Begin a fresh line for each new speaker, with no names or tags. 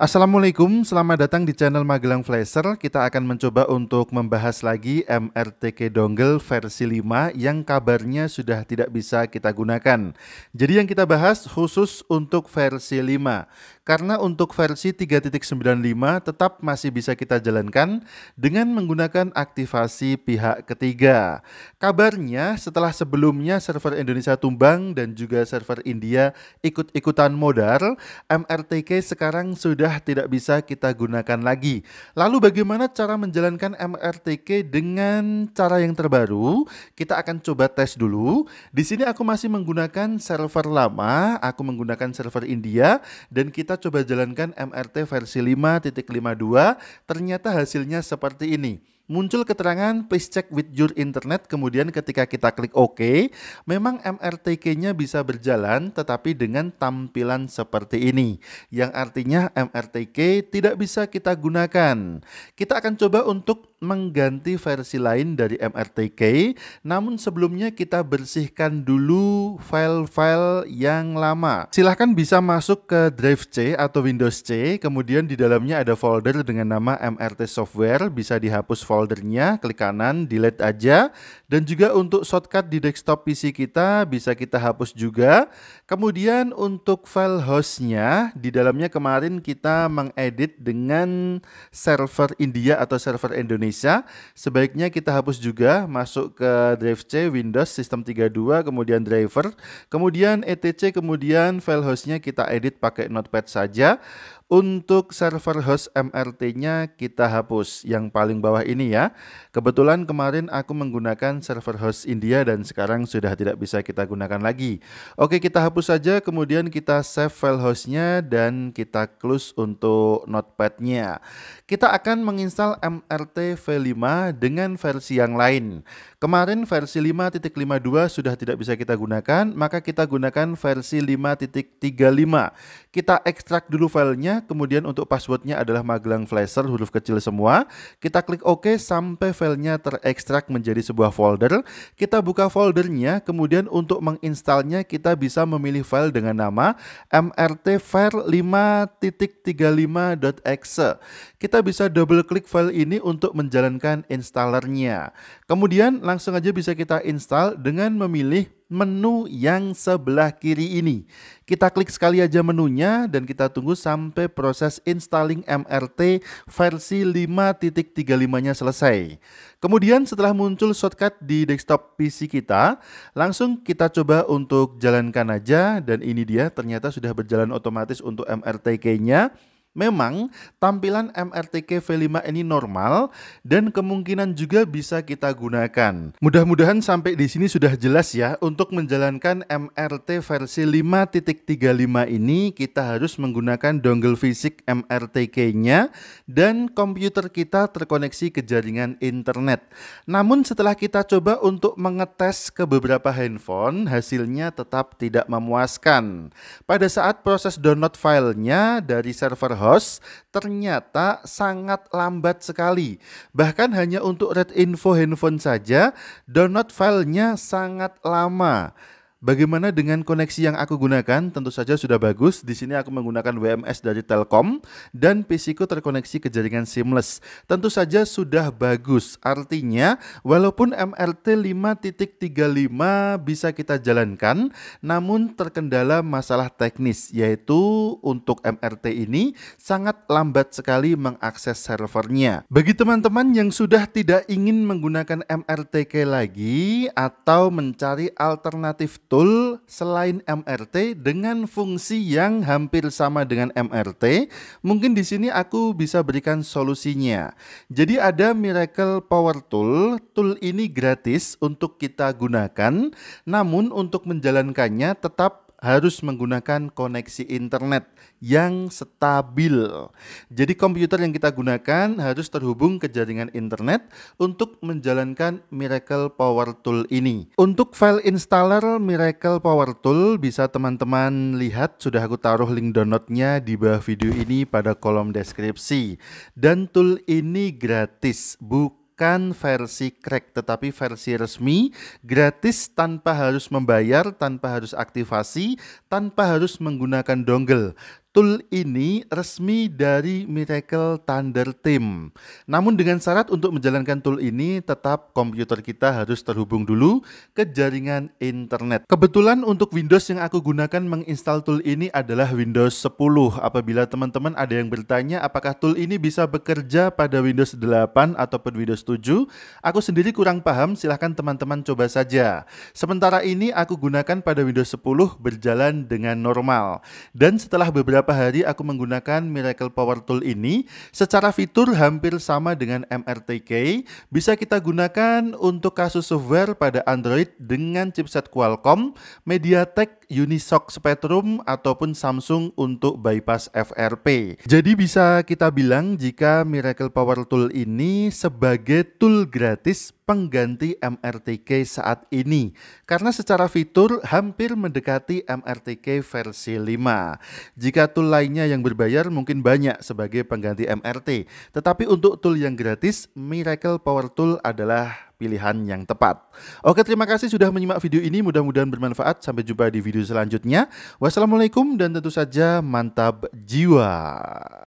Assalamualaikum, selamat datang di channel Magelang Flasher. Kita akan mencoba untuk membahas lagi MRTK dongle versi 5 yang kabarnya sudah tidak bisa kita gunakan. Jadi yang kita bahas khusus untuk versi 5. Karena untuk versi 3.95 tetap masih bisa kita jalankan dengan menggunakan aktivasi pihak ketiga. Kabarnya setelah sebelumnya server Indonesia tumbang dan juga server India ikut-ikutan modal, MRTK sekarang sudah sudah tidak bisa kita gunakan lagi. Lalu bagaimana cara menjalankan MRTK dengan cara yang terbaru? Kita akan coba tes dulu. Di sini aku masih menggunakan server lama, aku menggunakan server India dan kita coba jalankan MRT versi 5.52. Ternyata hasilnya seperti ini muncul keterangan please check with your internet kemudian ketika kita klik OK memang MRTK-nya bisa berjalan tetapi dengan tampilan seperti ini yang artinya MRTK tidak bisa kita gunakan kita akan coba untuk mengganti versi lain dari MRTK namun sebelumnya kita bersihkan dulu file-file yang lama silahkan bisa masuk ke drive C atau Windows C kemudian di dalamnya ada folder dengan nama MRT software bisa dihapus folder foldernya, klik kanan, delete aja. Dan juga untuk shortcut di desktop PC kita bisa kita hapus juga. Kemudian untuk file hostnya, di dalamnya kemarin kita mengedit dengan server India atau server Indonesia. Sebaiknya kita hapus juga, masuk ke drive C, Windows, System 32, kemudian driver, kemudian etc, kemudian file hostnya kita edit pakai notepad saja. Untuk server host MRT-nya kita hapus yang paling bawah ini ya. Kebetulan kemarin aku menggunakan server host India dan sekarang sudah tidak bisa kita gunakan lagi. Oke kita hapus saja kemudian kita save file hostnya dan kita close untuk notepad-nya. Kita akan menginstal MRT V5 dengan versi yang lain. Kemarin versi 5.52 sudah tidak bisa kita gunakan maka kita gunakan versi 5.35. Kita ekstrak dulu filenya kemudian untuk passwordnya adalah Magelang Flasher huruf kecil semua. Kita klik OK sampai filenya terekstrak menjadi sebuah folder. Kita buka foldernya, kemudian untuk menginstalnya kita bisa memilih file dengan nama mrtfile5.35.exe. Kita bisa double klik file ini untuk menjalankan installernya. Kemudian langsung aja bisa kita install dengan memilih menu yang sebelah kiri ini. Kita klik sekali aja menunya dan kita tunggu sampai proses installing MRT versi 5.35-nya selesai. Kemudian setelah muncul shortcut di desktop PC kita, langsung kita coba untuk jalankan aja dan ini dia ternyata sudah berjalan otomatis untuk MRTK-nya. Memang tampilan MRTK V5 ini normal dan kemungkinan juga bisa kita gunakan. Mudah-mudahan sampai di sini sudah jelas ya untuk menjalankan MRT versi 5.35 ini kita harus menggunakan dongle fisik MRTK-nya dan komputer kita terkoneksi ke jaringan internet. Namun setelah kita coba untuk mengetes ke beberapa handphone, hasilnya tetap tidak memuaskan. Pada saat proses download filenya dari server host ternyata sangat lambat sekali. Bahkan hanya untuk Red Info handphone saja, download filenya sangat lama. Bagaimana dengan koneksi yang aku gunakan? Tentu saja sudah bagus. Di sini aku menggunakan WMS dari Telkom dan PC-ku terkoneksi ke jaringan seamless. Tentu saja sudah bagus. Artinya, walaupun MRT 5.35 bisa kita jalankan, namun terkendala masalah teknis yaitu untuk MRT ini sangat lambat sekali mengakses servernya. Bagi teman-teman yang sudah tidak ingin menggunakan MRTK lagi atau mencari alternatif betul selain MRT dengan fungsi yang hampir sama dengan MRT, mungkin di sini aku bisa berikan solusinya. Jadi ada Miracle Power Tool, tool ini gratis untuk kita gunakan, namun untuk menjalankannya tetap harus menggunakan koneksi internet yang stabil. Jadi komputer yang kita gunakan harus terhubung ke jaringan internet untuk menjalankan Miracle Power Tool ini. Untuk file installer Miracle Power Tool bisa teman-teman lihat sudah aku taruh link downloadnya di bawah video ini pada kolom deskripsi. Dan tool ini gratis, bukan bukan versi crack tetapi versi resmi, gratis tanpa harus membayar, tanpa harus aktivasi, tanpa harus menggunakan dongle. Tool ini resmi dari Miracle Thunder Team. Namun dengan syarat untuk menjalankan tool ini tetap komputer kita harus terhubung dulu ke jaringan internet. Kebetulan untuk Windows yang aku gunakan menginstal tool ini adalah Windows 10. Apabila teman-teman ada yang bertanya apakah tool ini bisa bekerja pada Windows 8 ataupun Windows 7, aku sendiri kurang paham, silahkan teman-teman coba saja. Sementara ini aku gunakan pada Windows 10 berjalan dengan normal. Dan setelah beberapa beberapa hari aku menggunakan Miracle Power Tool ini, secara fitur hampir sama dengan MRTK, bisa kita gunakan untuk kasus software pada Android dengan chipset Qualcomm, MediaTek unisoc spectrum ataupun Samsung untuk bypass FRP. Jadi bisa kita bilang jika Miracle Power Tool ini sebagai tool gratis pengganti MRTK saat ini karena secara fitur hampir mendekati MRTK versi 5. Jika tool lainnya yang berbayar mungkin banyak sebagai pengganti MRT, tetapi untuk tool yang gratis Miracle Power Tool adalah pilihan yang tepat. Oke, terima kasih sudah menyimak video ini. Mudah-mudahan bermanfaat. Sampai jumpa di video selanjutnya. Wassalamualaikum dan tentu saja mantap jiwa.